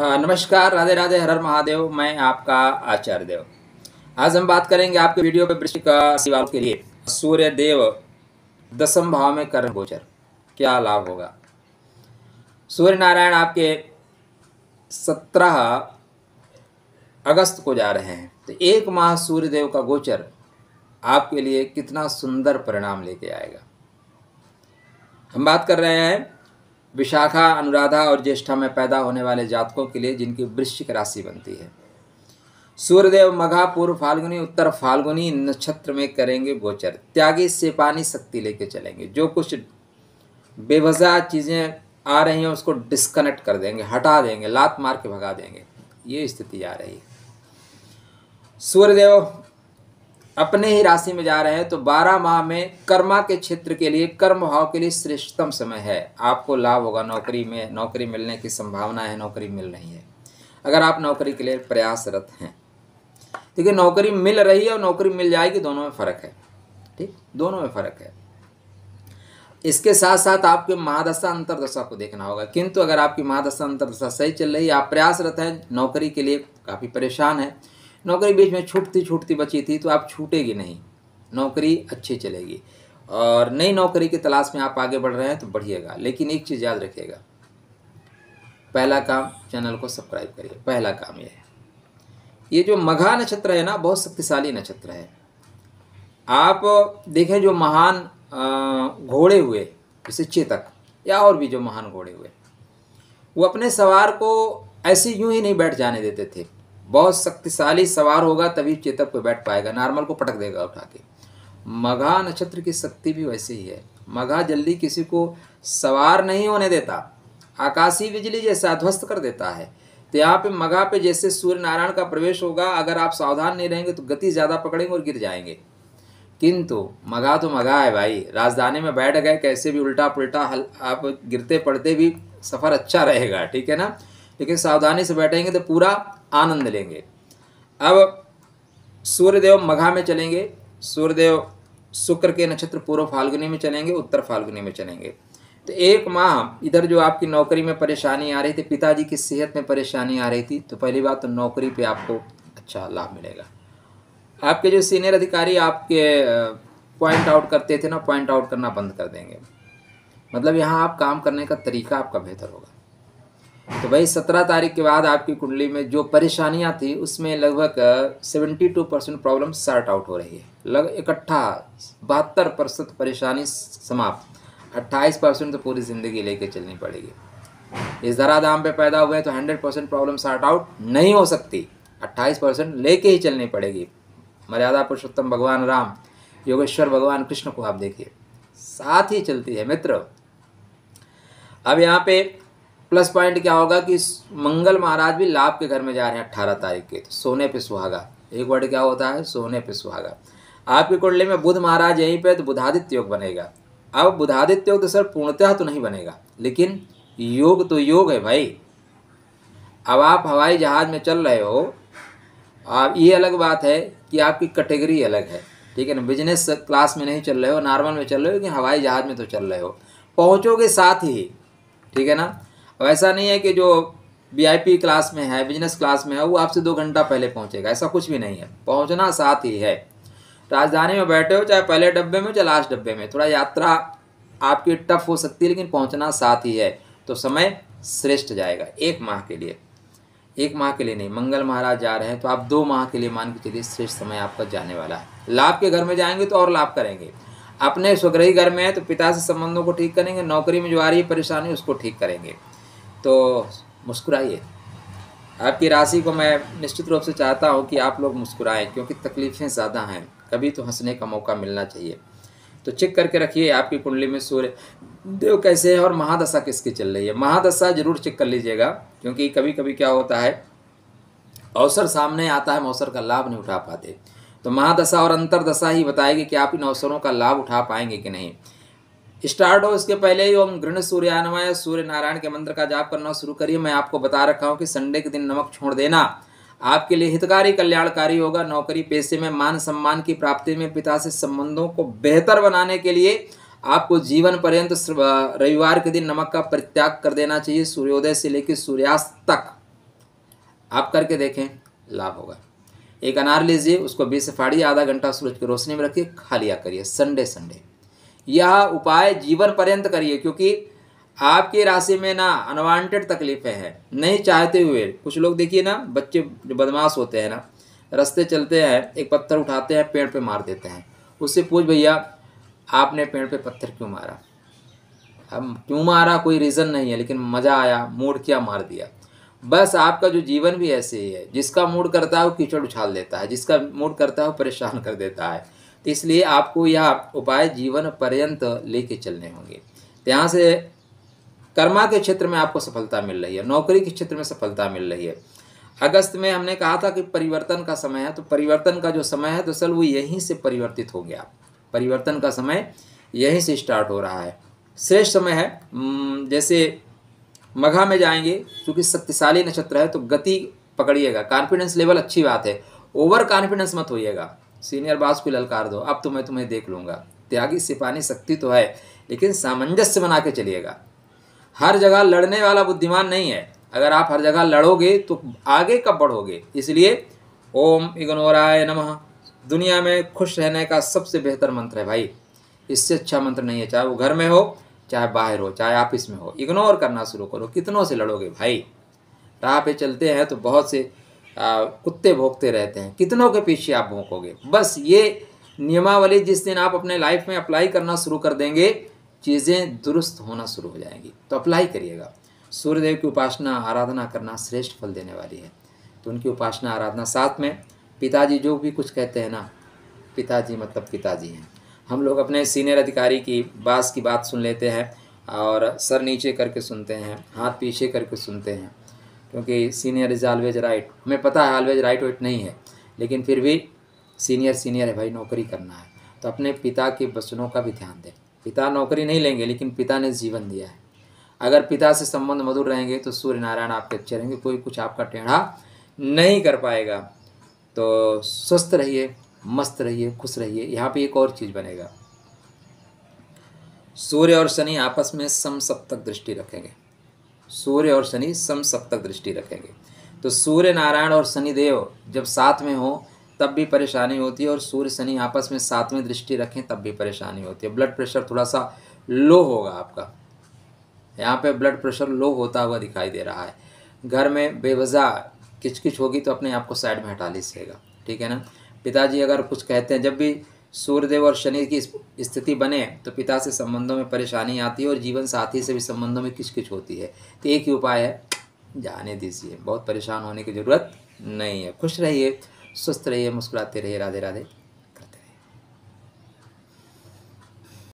हाँ, नमस्कार राधे राधे हर हर महादेव मैं आपका आचार्य देव आज हम बात करेंगे आपके वीडियो पे का के लिए सूर्य देव दसम भाव में कर्म गोचर क्या लाभ होगा सूर्य नारायण आपके सत्रह अगस्त को जा रहे हैं तो एक माह सूर्य देव का गोचर आपके लिए कितना सुंदर परिणाम लेके आएगा हम बात कर रहे हैं विशाखा अनुराधा और ज्येष्ठा में पैदा होने वाले जातकों के लिए जिनकी वृश्चिक राशि बनती है सूर्यदेव मघा पूर्व फाल्गुनी उत्तर फाल्गुनी नक्षत्र में करेंगे गोचर त्यागी से पानी शक्ति लेके चलेंगे जो कुछ बेवजह चीज़ें आ रही हैं उसको डिस्कनेक्ट कर देंगे हटा देंगे लात मार के भगा देंगे ये स्थिति आ रही है सूर्यदेव अपने ही राशि में जा रहे हैं तो बारह माह में कर्मा के क्षेत्र के लिए कर्म भाव के लिए श्रेष्ठतम समय है आपको लाभ होगा नौकरी में नौकरी मिलने की संभावना है नौकरी मिल रही है अगर आप नौकरी के लिए प्रयासरत हैं देखिए नौकरी मिल रही है और नौकरी मिल जाएगी दोनों में फ़र्क है ठीक दोनों में फ़र्क है इसके साथ साथ आपके महादशा अंतरदशा को देखना होगा किंतु अगर आपकी महादशा अंतरदशा सही चल रही है आप प्रयासरत हैं नौकरी के लिए काफ़ी परेशान है नौकरी बीच में छूटती छूटती बची थी तो आप छूटेगी नहीं नौकरी अच्छी चलेगी और नई नौकरी की तलाश में आप आगे बढ़ रहे हैं तो बढ़िएगा लेकिन एक चीज़ याद रखिएगा पहला काम चैनल को सब्सक्राइब करिए पहला काम यह है ये जो मघा नक्षत्र है ना बहुत शक्तिशाली नक्षत्र है आप देखें जो महान घोड़े हुए जैसे चेतक या और भी जो महान घोड़े हुए वो अपने सवार को ऐसे यूं ही नहीं बैठ जाने देते थे बहुत शक्तिशाली सवार होगा तभी चेतक पर बैठ पाएगा नॉर्मल को पटक देगा उठा के मघा नक्षत्र की शक्ति भी वैसे ही है मघा जल्दी किसी को सवार नहीं होने देता आकाशीय बिजली जैसा ध्वस्त कर देता है तो यहाँ पे मघा पे जैसे सूर्य नारायण का प्रवेश होगा अगर आप सावधान नहीं रहेंगे तो गति ज़्यादा पकड़ेंगे और गिर जाएंगे किंतु मघा तो मघा है भाई राजधानी में बैठ गए कैसे भी उल्टा पुलटा हल आप गिरते पड़ते भी सफ़र अच्छा रहेगा ठीक है ना लेकिन सावधानी से बैठेंगे तो पूरा आनंद लेंगे अब सूर्यदेव मघा में चलेंगे सूर्यदेव शुक्र के नक्षत्र पूर्व फाल्गुनी में चलेंगे उत्तर फाल्गुनी में चलेंगे तो एक माह इधर जो आपकी नौकरी में परेशानी आ रही थी पिताजी की सेहत में परेशानी आ रही थी तो पहली बात तो नौकरी पे आपको अच्छा लाभ मिलेगा आपके जो सीनियर अधिकारी आपके पॉइंट आउट करते थे ना पॉइंट आउट करना बंद कर देंगे मतलब यहाँ आप काम करने का तरीका आपका बेहतर होगा तो भाई सत्रह तारीख के बाद आपकी कुंडली में जो परेशानियां थी उसमें लगभग seventy two percent problem sort out हो रही है लगभग इकट्ठा बहत्तर परसेंट परेशानी समाप्त अट्ठाईस परसेंट तो पूरी ज़िंदगी लेके चलनी पड़ेगी इस दरा दाम पर पैदा हुए तो hundred percent problem sort out नहीं हो सकती अट्ठाईस परसेंट लेके ही चलनी पड़ेगी मर्यादा पुरुषोत्तम भगवान राम योगेश्वर भगवान कृष्ण को आप देखिए साथ ही चलती है मित्र अब यहाँ पे प्लस पॉइंट क्या होगा कि मंगल महाराज भी लाभ के घर में जा रहे हैं अट्ठारह तारीख के तो सोने पे सुहागा एक वर्ड क्या होता है सोने पे सुहागा आपकी कुंडली में बुध महाराज यहीं पे तो बुधादित्य योग बनेगा अब बुधादित्य योग तो सर पूर्णतः तो नहीं बनेगा लेकिन योग तो योग है भाई अब आप हवाई जहाज़ में चल रहे हो आप ये अलग बात है कि आपकी कैटेगरी अलग है ठीक है ना बिजनेस क्लास में नहीं चल रहे हो नॉर्मल में चल रहे हो लेकिन हवाई जहाज़ में तो चल रहे हो पहुँचोगे साथ ही ठीक है ना ऐसा नहीं है कि जो वी क्लास में है बिजनेस क्लास में है वो आपसे दो घंटा पहले पहुँचेगा ऐसा कुछ भी नहीं है पहुँचना साथ ही है राजधानी में बैठे हो चाहे पहले डब्बे में चाहे लास्ट डब्बे में थोड़ा यात्रा आपकी टफ हो सकती है लेकिन पहुँचना साथ ही है तो समय श्रेष्ठ जाएगा एक माह के लिए एक माह के लिए नहीं मंगल महाराज जा रहे हैं तो आप दो माह के लिए मान के चलिए श्रेष्ठ समय आपका जाने वाला है लाभ के घर में जाएंगे तो और लाभ करेंगे अपने स्वग्रही घर में है तो पिता से संबंधों को ठीक करेंगे नौकरी में जो आ रही है परेशानी उसको ठीक करेंगे तो मुस्कुराइए आपकी राशि को मैं निश्चित रूप से चाहता हूँ कि आप लोग मुस्कुराएं क्योंकि तकलीफ़ें ज़्यादा हैं कभी तो हंसने का मौका मिलना चाहिए तो चेक करके रखिए आपकी कुंडली में सूर्य देव कैसे है और महादशा किसकी चल रही है महादशा जरूर चेक कर लीजिएगा क्योंकि कभी कभी क्या होता है अवसर सामने आता है अवसर का लाभ नहीं उठा पाते तो महादशा और अंतरदशा ही बताएगी कि आप इन अवसरों का लाभ उठा पाएंगे कि नहीं स्टार्ट हो इसके पहले ही ओम घृण सूर्यानमय सूर्य नारायण के मंत्र का जाप करना शुरू करिए मैं आपको बता रखा हूँ कि संडे के दिन नमक छोड़ देना आपके लिए हितकारी कल्याणकारी होगा नौकरी पेशे में मान सम्मान की प्राप्ति में पिता से संबंधों को बेहतर बनाने के लिए आपको जीवन पर्यंत रविवार के दिन नमक का परित्याग कर देना चाहिए सूर्योदय से लेकर सूर्यास्त तक आप करके देखें लाभ होगा एक अनार लीजिए उसको बीस फाड़िए आधा घंटा सूरज की रोशनी में रखिए खा लिया करिए संडे संडे यह उपाय जीवन पर्यंत करिए क्योंकि आपके राशि में ना अनवांटेड तकलीफें हैं नहीं चाहते हुए कुछ लोग देखिए ना बच्चे जो बदमाश होते हैं ना रास्ते चलते हैं एक पत्थर उठाते हैं पेड़ पे मार देते हैं उससे पूछ भैया आपने पेड़ पे पत्थर क्यों मारा अब क्यों मारा कोई रीज़न नहीं है लेकिन मज़ा आया मूड क्या मार दिया बस आपका जो जीवन भी ऐसे ही है जिसका मूड करता है वो कीचड़ उछाल देता है जिसका मूड करता है वो परेशान कर देता है इसलिए आपको यह उपाय जीवन पर्यंत लेके चलने होंगे यहाँ से कर्मा के क्षेत्र में आपको सफलता मिल रही है नौकरी के क्षेत्र में सफलता मिल रही है अगस्त में हमने कहा था कि परिवर्तन का समय है तो परिवर्तन का जो समय है दरअसल तो वो यहीं से परिवर्तित हो गया परिवर्तन का समय यहीं से स्टार्ट हो रहा है श्रेष्ठ समय है जैसे मघा में जाएंगे क्योंकि शक्तिशाली नक्षत्र है तो गति पकड़िएगा कॉन्फिडेंस लेवल अच्छी बात है ओवर कॉन्फिडेंस मत होइएगा सीनियर बॉस को ललकार दो अब तो मैं तुम्हें देख लूँगा त्यागी सिपाही शक्ति तो है लेकिन सामंजस्य बना के चलिएगा हर जगह लड़ने वाला बुद्धिमान नहीं है अगर आप हर जगह लड़ोगे तो आगे कब बढ़ोगे इसलिए ओम इग्नोराय नमः दुनिया में खुश रहने का सबसे बेहतर मंत्र है भाई इससे अच्छा मंत्र नहीं है चाहे वो घर में हो चाहे बाहर हो चाहे ऑफिस में हो इग्नोर करना शुरू करो कितनों से लड़ोगे भाई राह पे चलते हैं तो बहुत से कुत्ते भोंकते रहते हैं कितनों के पीछे आप भोंकोगे बस ये नियमावली जिस दिन आप अपने लाइफ में अप्लाई करना शुरू कर देंगे चीज़ें दुरुस्त होना शुरू हो जाएंगी तो अप्लाई करिएगा सूर्यदेव की उपासना आराधना करना श्रेष्ठ फल देने वाली है तो उनकी उपासना आराधना साथ में पिताजी जो भी कुछ कहते हैं ना पिताजी मतलब पिताजी हैं हम लोग अपने सीनियर अधिकारी की बास की बात सुन लेते हैं और सर नीचे करके सुनते हैं हाथ पीछे करके सुनते हैं क्योंकि सीनियर इज़ ऑलवेज राइट हमें पता है ऑलवेज राइट वाइट नहीं है लेकिन फिर भी सीनियर सीनियर है भाई नौकरी करना है तो अपने पिता के वचनों का भी ध्यान दें पिता नौकरी नहीं लेंगे लेकिन पिता ने जीवन दिया है अगर पिता से संबंध मधुर रहेंगे तो सूर्य नारायण आपके अच्छे रहेंगे कोई कुछ आपका टेढ़ा नहीं कर पाएगा तो स्वस्थ रहिए मस्त रहिए खुश रहिए यहाँ पे एक और चीज़ बनेगा सूर्य और शनि आपस में समसप्तक दृष्टि रखेंगे सूर्य और शनि सप्तक दृष्टि रखेंगे तो सूर्य नारायण और शनिदेव जब साथ में हो तब भी परेशानी होती है और सूर्य शनि आपस में साथ में दृष्टि रखें तब भी परेशानी होती है ब्लड प्रेशर थोड़ा सा लो होगा आपका यहाँ पे ब्लड प्रेशर लो होता हुआ दिखाई दे रहा है घर में बेवजह किचकिच होगी तो अपने आप को साइड में हटा लीजिएगा ठीक है ना पिताजी अगर कुछ कहते हैं जब भी सूर्यदेव और शनि की स्थिति बने तो पिता से संबंधों में परेशानी आती है और जीवन साथी से भी संबंधों में किचकिच होती है तो एक ही उपाय है जाने दीजिए बहुत परेशान होने की ज़रूरत नहीं है खुश रहिए स्वस्थ रहिए मुस्कुराते रहिए राधे राधे